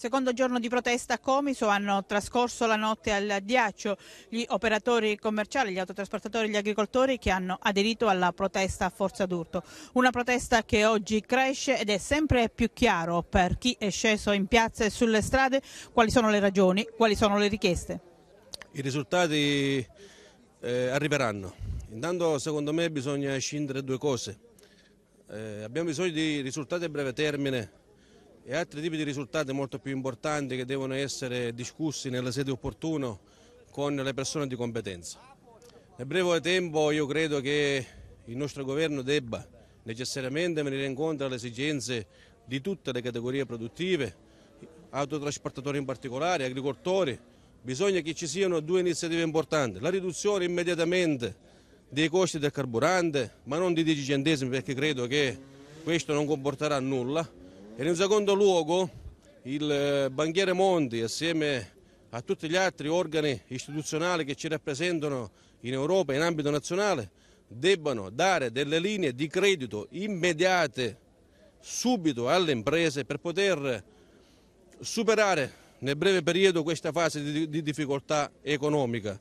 Secondo giorno di protesta a Comiso hanno trascorso la notte al ghiaccio gli operatori commerciali, gli autotrasportatori e gli agricoltori che hanno aderito alla protesta a forza d'urto. Una protesta che oggi cresce ed è sempre più chiaro per chi è sceso in piazza e sulle strade quali sono le ragioni, quali sono le richieste. I risultati eh, arriveranno. Intanto secondo me bisogna scindere due cose. Eh, abbiamo bisogno di risultati a breve termine e altri tipi di risultati molto più importanti che devono essere discussi nella sede opportuna con le persone di competenza. Nel breve tempo io credo che il nostro governo debba necessariamente venire incontro alle esigenze di tutte le categorie produttive, autotrasportatori in particolare, agricoltori. Bisogna che ci siano due iniziative importanti, la riduzione immediatamente dei costi del carburante, ma non di 10 centesimi perché credo che questo non comporterà nulla, e in secondo luogo il eh, banchiere Monti assieme a tutti gli altri organi istituzionali che ci rappresentano in Europa e in ambito nazionale debbano dare delle linee di credito immediate subito alle imprese per poter superare nel breve periodo questa fase di, di difficoltà economica.